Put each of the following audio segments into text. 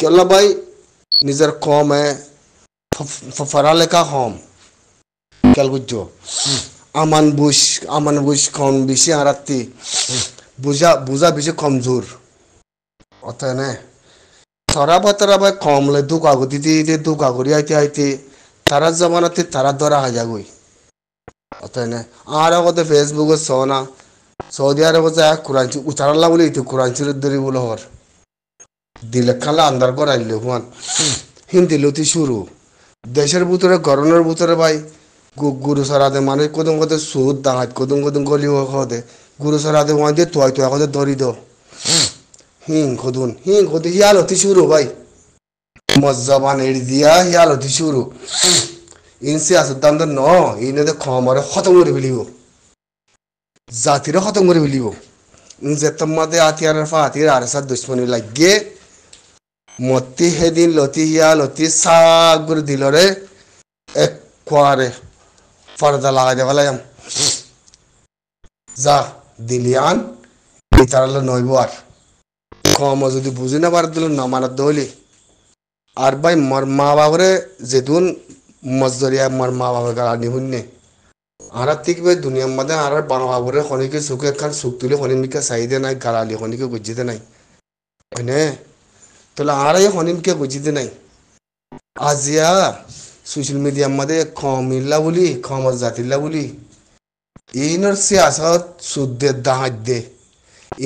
कि अल्लाह भाई निज़र कौम है फराले का कौम कलगुज्जो আমান बुश अमन बुश कौम बीसी हराती বুজা বুজা বেশি কমজোর অতএনে সরাবা তারাবা কমলে দু কাগজ দিতে দিদি দু কাগরি আইতে আইতে তারা জমানাতে তারা ধরা হাজা গই অতএনে আর আগত ফেসবুকে সনা সৌদি আরবে যা কোরআন উতারাল্লা বলে ইতি কোরআন শরীফ ধরি বলে হর দিলে কালা আন্দার করাইলে হুয়ান হিন্দি লতি শুরু দেশের ভিতরে গরমের ভিতরে ভাই গুরু দে মানুষ কদম কদে সুদ দাঁড়ায় কদম কদম গলি হতে গুরু দে ওয়ান দিয়ে তোয়াই তোয়া কদে দরি দো হিং খদুন হিং খদি হিয়াল হতি শুরু ভাই মজ্জাবান এড়ি দিয়া হিয়াল হতি শুরু ইনসি আসুর দাম তো ন ইনে খমারে খতম করে ফেলিব জাতিরে খতম করে ফেলিব যে তোমাদের আতিয়ারের ফাতির আর সার দুশ্মনী লাগিয়ে মতি হেদিন লতিহিয়া লতি সাগুর দিলরে এক কোয়ারে পর্দা লাগা যাবে লাগাম যা দিলিয়ান তারালো নইব আর কম যদি বুঝি না পার দিল না দৌলি আর ভাই মর মা বাবরে যেদুন মজদরিয়া মর মা বাবার গাড়া নিহুন আর ঠিক ভাই দুনিয়ার মধ্যে আর বাবা বাবরে খনিকে সুখে একখান সুখ তুলে খনি মিকা চাহিদে নাই গাড়ালি খনিকে গুজিতে নাই হয়নে তাহলে আরাই হনিমকে গুজিতে নাই আজিয়া সোশ্যাল মিডিয়া মধ্যে খমিল্লা বলি খমর জাতিল্লা বলি ইনর সিয়াসত সুদ্দে দাঁত দে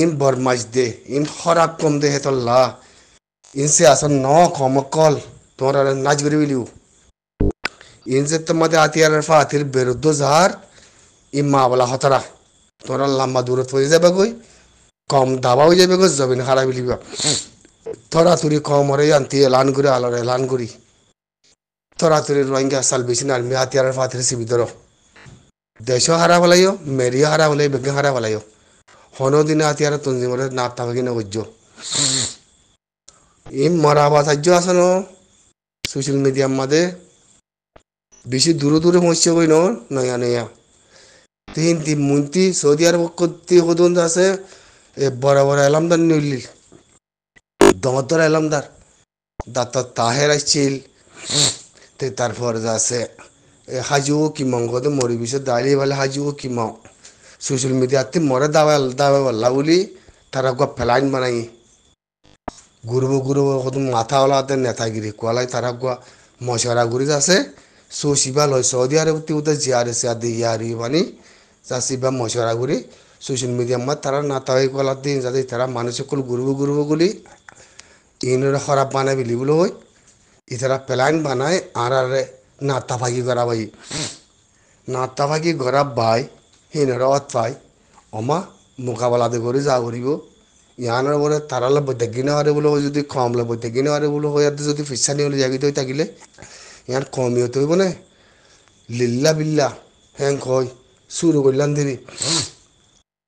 ইন বরমাস দে ইন খরাব কম দে হেতল্লা ইন সিয়াসত ন খম খমকল আর নাচ করে বিলিও ইন যে তোমাদের আতিয়ার ফাতির বিরুদ্ধ যার ই মা বলা হতরা তোমরা লম্বা দূরত হয়ে যাবে কই কম দাবা হয়ে যাবে গো জবিন খারাপ বিলিবা থরাতুরি কমরে আনতি এলান করে আলোর এলান করি থরাতুরি রোহিঙ্গা সাল বেশি না আর্মি হাতিয়ারের ফাতির ধর দেশ হারা ফেলাইও মেরিও হারা বলাই বেগে হারা ফেলাইও হন দিনে হাতিয়ারে তঞ্জিমরে না থাকি না গজ্য এই মরাবা সাহায্য আছে ন সোশ্যাল মিডিয়ার মাদে বেশি দূরে দূরে পৌঁছে কই ন নয়া নয়া তিন তিন মন্ত্রী সৌদি আরব কর্তৃক হদন আছে বড় বড় এলামদান নইলিল দমদর এলামদার দাতা তাহের আসছিল তে তারপর যাচ্ছে হাজু কি মঙ্গদ মরি বিষে দাঁড়িয়ে ভালো হাজু কি মাও সোশ্যাল মিডিয়াতে মরে দাবা দাবা বললা বলি তারা গপ ফেলাইন বানাই গুরুব গুরুব কত ওলাতে নেতাগিরি কোয়ালাই তারা গুয়া মশারা গুড়ি আছে সো শিবা লয় সৌদি আরব তিউতে জিয়ারে সিয়াদি ইয়ারি মানে যা শিবা মশারা গুড়ি সোশ্যাল মিডিয়া মা তারা নাতা হয়ে কোয়ালাতে যাতে তারা মানুষের কল গুরুব গুরুবগুলি ইনরে খরাব বানাই বিলি বলে হই ইতারা প্ল্যান বানায় আর আর নাতাভাগি গড়া ভাই নাতাভাগি গড়া ভাই হিনরে অত পাই অমা মোকাবেলা দে করে যা করিব ইয়ানোর পরে তারালে বৈঠকি নেওয়ারে বলে যদি কমলে বৈঠকি নেওয়ারে বলে হয়ে যদি ফিসানি হলে জাগিতে হয়ে থাকিলে ইয়ান কমিও তো হইব না লিল্লা বিল্লা হ্যাং কয় শুরু করলাম দিদি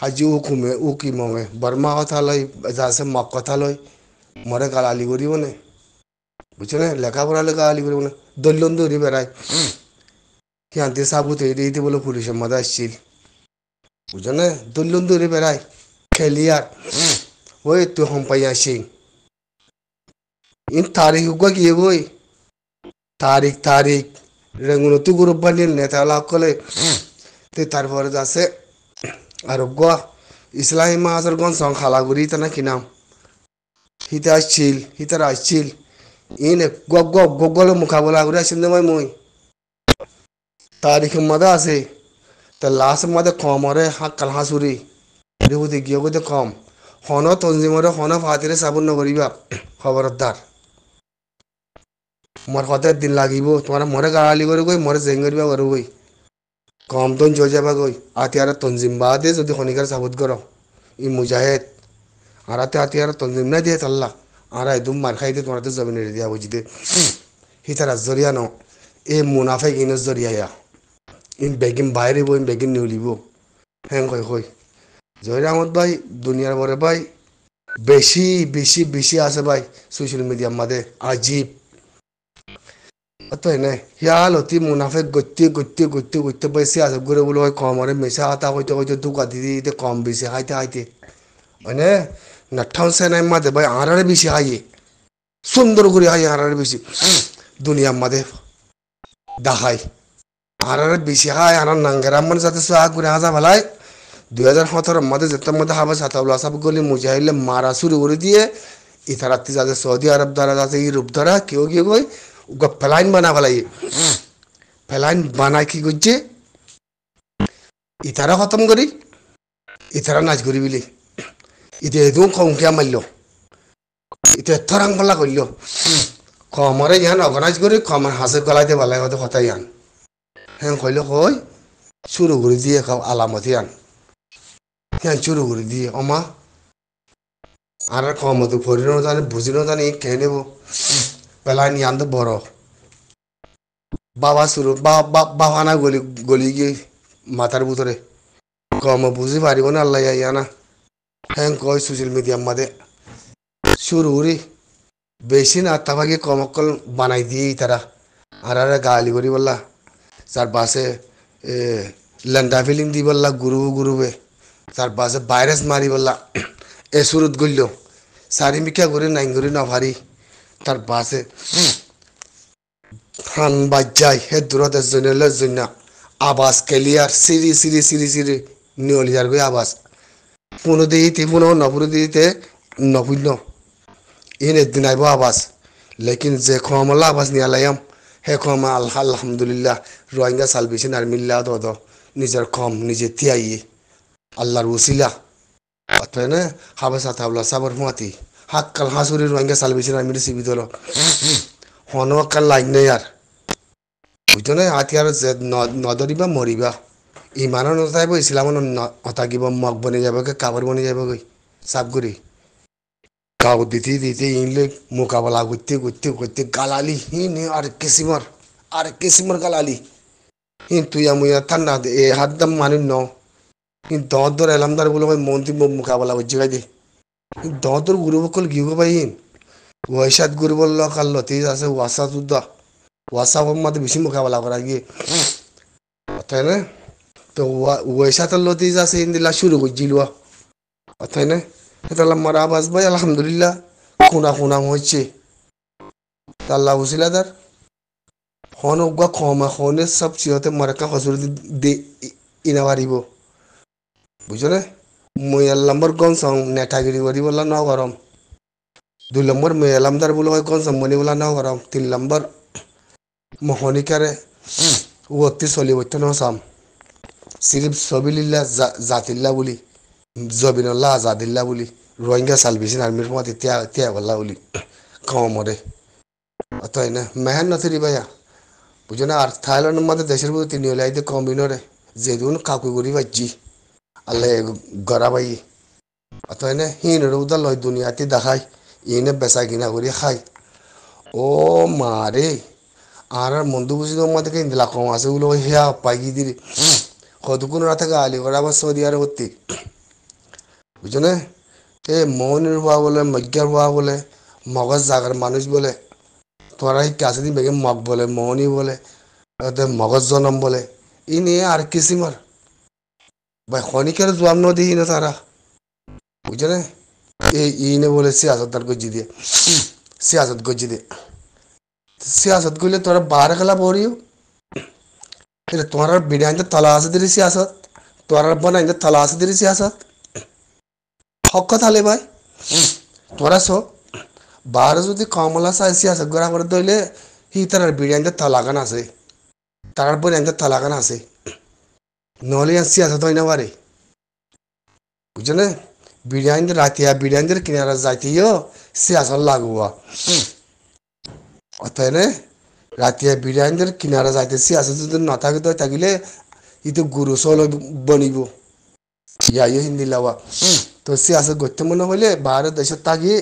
হাজি উকুমে উকিমে বর্মা কথা লয় যাসে মক কথা লয় মরে আলি করিব না বুঝছো না লেখাপড়া গালালি করিব না দল্যন ধরি বেড়াই কি আনতে সাবুত এইটাইতে বলে পুলিশের মাথা আসছিল বুঝছো না দল্যন ধরি বেড়ায় খেলি আর ওই তুই হম্পাই আসি ইন তারিখ উগা গিয়ে বই তারিখ তারিখ রেঙ্গুনো তুই গ্রুপ বানিয়ে নেতা লাভ করলে তারপরে আছে আর ইসলামী মাহাজরগঞ্জ সংখ্যালাগুড়ি তা নাকি নাম hita chil hitara গপ ine goggo goggolo mukabala gura sindamai moi tarikh mada ase তা লাস্ট মাদে কম হরে কাল কালহাসুরি রেহুতি গিয়ে গতে কম হন তঞ্জিমরে হন ফাতিরে সাবুন নকরিবা খবরদার মর হতে দিন লাগিব তোমার মরে গাড়ালি করে গই মরে জেঙ্গরিবা করে গই কম তন জয় যাবা গই আতিয়ারে তঞ্জিম বাদে যদি হনিকার সাবুত কর ই মুজাহেদ আরাতে হাতি আর তন্দিমনা দিয়ে তাল্লা আরা এদুম মার খাই দিয়ে তোমার জমিনে দিয়া বুঝি দে হি তারা জরিয়া ন এ মুনাফে কিনে জরিয়া ইন বেগিম বাইরে বইম বেগিম নিউলিব হ্যাঁ কই কই জহির আহমদ ভাই দুনিয়ার বরে ভাই বেশি বেশি বেশি আছে ভাই সোশ্যাল মিডিয়ার মাঝে আজীব তাই নাই হিয়াল অতি মুনাফে গত্যে গত্যে গত্যে গত্যে বেশি আছে ঘুরে বলে কম আরে মেশা হাতা হইতে হইতে দুকা দিতে কম বেশি হাইতে হাইতে হয় नठ्ठाउन्न মাদে ভাই আড়ারে বেশি হাই সুন্দর করে হয় আড়ারে বেশি দুনিয়ার মাদে দাহাই আড়ারে বেশি হাই হারার নাঙ্গেরাম মানে যাতে সাহা করে হাজা ভালাই দুই হাজার সতেরোর মাদে যেতে মধ্যে হাবা ওলা সাব গলি মুজাহিলে মারা শুরু করে দিয়ে রাত্রি যাতে সৌদি আরব দ্বারা যাতে ইউরোপ দ্বারা কেউ কেউ কই উগা ফেলাইন বানা ফেলাই ফেলাইন বানায় কি করছে ইথারা খতম করি ইথারা নাচ করি বিলি ഇത് ഏതും കോങ്കിയാമല്ലോ ഇത് എത്രang বলা কইলো কমরে যান অর্গানাইজ করে কমার হাসে গলাইতে বলাই হতে কথাই আন হ্যাঁ কইলো কই শুরু করে দিয়ে কাউ আলামত আন হ্যাঁ শুরু করে দিয়ে অমা আর কম তো ভরিনো জানি বুঝিনো জানি খেয়ে নেব বেলায় নিয়ে আনতে বড় বাবা শুরু বাবা না গলি গলি গিয়ে মাথার ভিতরে কম বুঝি পারিব না আল্লাহ ইয়ানা কয় ಹೆಂಗೆ ಸುಜಿಲ್ মাদে ಅಮ್ಮದೆ শুরুরি বেশি না তাভাগে কমকল বানাই দিয়েই তারা আর আর গালি করি বললা তার বাসে লেন্ডা ফিলিং দি বললা গুরু গুরুবে তার বাসে ভাইরাস মারি বললা এ সুরত গইল সারি মিখা করে নাইন করে না ভারি তার বাসে হান বাজ্যায় হে দূরত এজন্য আবাস কেলিয়ার সিরি সিরি সিরি সিরি নিয়লিয়ার গই আবাস পুনদি তিপুনো নপুনদিতে নপুন্য এদিন দিনাইব আবাস লেকিন যে খমলা আবাস নিয়ালাইম হে খমা আল্লাহ আলহামদুলিল্লাহ রোহিঙ্গা সালবিছেন আর মিল্লা দদ নিজের খম নিজে তিয়াই আল্লাহর উসিলা অতএব না হাবাস আতাবলা সাবর হুয়াতি হাত কাল হাসুরি রোহিঙ্গা সালবিছেন আর মিলে সিবি দল হন কাল লাইন আর বুঝতো না হাতিয়ার নদরিবা মরিবা ইমানো নথাকিব ইছলামো নথাকিব মগ বনি যাবগৈ কাবৰ বনি যাবগৈ চাফ কৰি কাউ দিতে দিতে ইনলে মোকাবলা করতে করতে করতে গালালি হিন আর কিসিমর আর কিসিমর গালালি হিন তুই আমি ঠান্ডা এ হাত দাম মানুষ ন হিন দর দর এলাম দার বলে ভাই মন্ত্রী মোকাবলা করছি ভাই দে দর দর গুরু বকল গিয়ে ভাই হিন ওয়াইসাত গুরু বলল কাল লতিজ আছে ওয়াসা উদ্দা ওয়াসা মাতে বেশি মোকাবেলা করা গিয়ে তাই না تو ویسات اللہ تیز آسے اندلہ شروع کو جیلوا اتھا ہے نا اتھا اللہ مرا آباز بھائی الحمدللہ خونا خونا موچے تا اللہ وسیلہ در خون اگوا خوما خونے سب چیزوں مرکہ حضور دے انواری بو বুঝছো না মই এলাম্বর গনসং নেঠাগিরি করি বলা ন গরম দুই নম্বর মই এলামদার বলে হয় গনসং মনি বলা ন গরম তিন নম্বর মোহনিকারে ও অতি চলি বৈঠন সাম সিরিফ সবিল্লা জাতিল্লা বলি জবিনুল্লাহ আজাদিল্লা বলি রোহিঙ্গা সালভিসিন আর্মির মতে তিয়া তিয়া বললা বলি কমরে অতএ না মেহান নথিরি ভাইয়া বুঝো না আর থাইল্যান্ডের মধ্যে দেশের মধ্যে তিনি হলে আইতে কমিনরে যেদিন কাকু গড়ি বাজ্জি আল্লাহ গড়া বাই অতএ না হিনের উদা লয় দুনিয়াতে দেখায় ইনে বেচা কিনা করে খায় ও মারে আর আর বন্ধু বুঝি তোমাদেরকে ইন্দলা কম আছে ওগুলো হেয়া পাইগি দিরে সদগুণ ৰাথাকা আলি গৰামাছ দিয়াৰ সতি বুজনে এই মৌনীৰ হোৱা বোলে মজ্ঞাৰ হোৱা বোলে মগজ জাগাৰ মানুহ বোলে তোৰা শিক্ষা আছে নেকি মগ বোলে মৌনী বোলে মগজ জনম বোলে ই নিয়ে আৰু কিছিমৰ বা খনিকাৰ যোৱা নদী ইনে তাৰা বুজনে এই ইনে বোলে চিয়াছত তাৰ গজি দিয়ে চিয়াছত গজি দিয়ে গ'লে তোৰা বাৰ পঢ়িও तर तोरार बिड्यांच्या तलासा दिरशी आसात तोरार बनांच्या तलासा दिरशी आसात हक्क थाले बाय तोरा सो बारा जो ती कॉमला सायसी आसा घरा परत दयले ही तरार बिड्यांच्या तलाकान आसे तरार बनांच्या तलाकान आसे नॉलेज आसी आसा तो वारे बुझले बिड्यांच्या रात्या बिड्यांच्या किनारा जाती यो से आसा लागुआ अतः রাতে বিরাইনদের কিনারা যাইতেছি আছে যদি না থাকিতে থাকিলে ইতো গুরু সল বনিব ইয়াই হিন্দি লাওয়া তো সিয়াসত করতে মনে হইলে বাইরের দেশে থাকি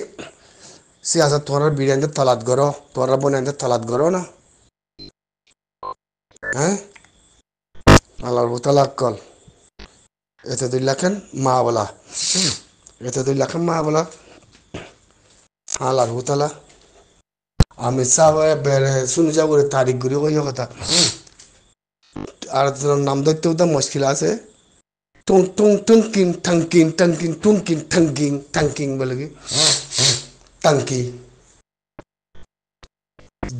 সিয়াসত তোরা বিরিয়ানিতে তালাত করো তোরা বনাইতে তলাত করো না হ্যাঁ আল্লাহর বোতাল আকল এতে দুই লাখেন মা বলা এতে দুই লাখেন মা বলা আল্লাহর বোতালা আমিষাওয়ে বেড়ে শুনে যাও করে তারিখ ঘুরে কই কথা আর নাম ধরতেও তো মুশকিল আছে টুং টুং টুংকিং ঠাংকিং টাংকিং কিং ঠাংকিং কিং বলে কি টাংকি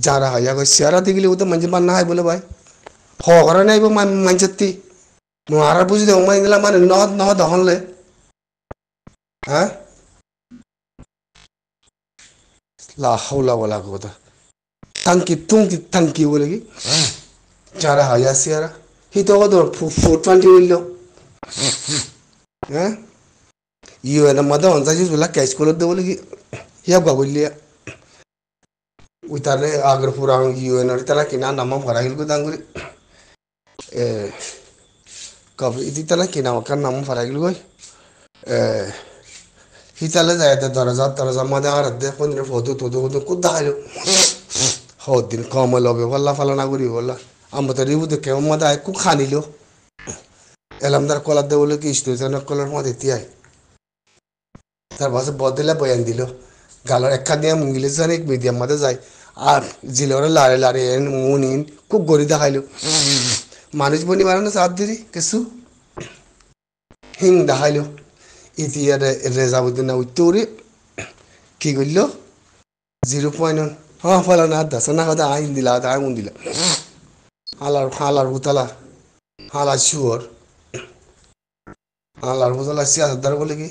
যারা হয় এখন সেরা দিগলি ও তো মাঝে মান না হয় বলে ভাই হ নাই মাঝে তি মারা বুঝি দে মাই দিলা মানে নহ নহ হনলে হ্যাঁ la haula wala quwwata tanki tunki tanki wolegi jara haya siara hito godo fu 20 willo eh iyo na mada on zaji zula cash kolo de wolegi ya gwa willia utare agra pura iyo na tala kina namam faragil ko danguri eh kab idi tala kina wakan namam faragil ko eh ಹಿತ್ತಲ ಜಾಯ್ತ ದರಜ ತರಜ ಮದ ಹರದ್ದೆ ಕೊಂದ್ರೆ ಹೊದು ತೊದು ಹೊದು ಕುದ್ದ ಹಾಲು ಹೌದಿನ ಕಮಲ್ ಹೋಗಿ ಹೊಲ್ಲ ಫಲನ ಗುರಿ ಹೊಲ್ಲ ಅಂಬತ್ತರಿ ಇವುದು ಕೆವ ಮದ ಆಯ್ಕು ಖಾನಿಲು ಎಲ್ಲಮ್ದಾರ ಕೊಲದ್ದೆ ಹೋಲಕ್ಕೆ ಇಷ್ಟು ಜನ collar ಮದ ಎತ್ತಿ ಆಯ್ তার পাশে বদলে বয়ান দিল গালর একখান দিয়ে ইংলিশ জানে মিডিয়াম মাঝে যায় আর জিলরে লারে লারে এন মুন ইন খুব গড়ি দেখাইলো মানুষ বনি মারানো সাত দিদি কিছু হিং দেখাইলো ইতিয়ারে রেজাবুদ্দিন উত্তরি কি করল জিরো পয়েন্ট হ্যাঁ ফলান না দাস না হয়তো আইন দিলা হয়তো আইন দিলা হালার হালার হুতালা হালার শুয়র হালার হুতালা সিয়াসদার বলে কি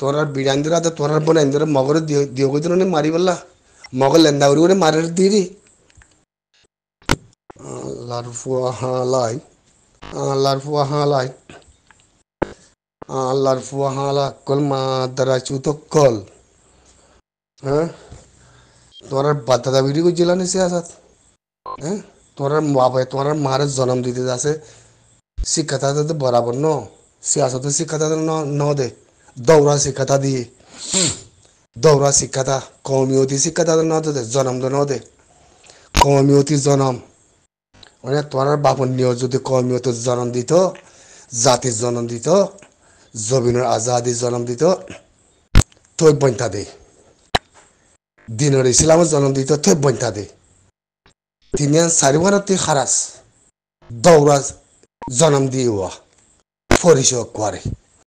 তোরা বিড়ান দিলা তো তোরা বলে ইন্দরে মগর দিও দিও কই তোরা মারি বললা মগর লেন্দা উড়ি উড়ে মারের দিরি লারফুয়া হালাই লারফুয়া হালাই আল্লাহর ফুয়াহালা কল মা দ্বারা কল হ্যাঁ তোমার বাদ দাদা বিড়ি করছিল না সে আসাত হ্যাঁ তোমার বাবা তোমার মার জন্ম দিতে আছে শিক্ষাতা তো বরাবর ন সিয়াসত শিক্ষাতা ন দে দৌড়া শিক্ষাতা দিয়ে দৌড়া শিক্ষাতা কমিয়তি শিক্ষাতা ন দে জনম তো ন দে কমিওতি জনম মানে তোমার বাপন নিয়ে যদি কমিওতি জনম দিত জাতির জনম দিত জবিনৰ আজাদী জন্মদিত থৈ বন্তা দে দিনৰ ইছলামৰ জন্মদিত থৈ বন্তা দে তিনিয়ান চাৰি ভাৰতীয় খাৰাজ দৌৰাজ জনম দি ফৰিচ কোৱাৰে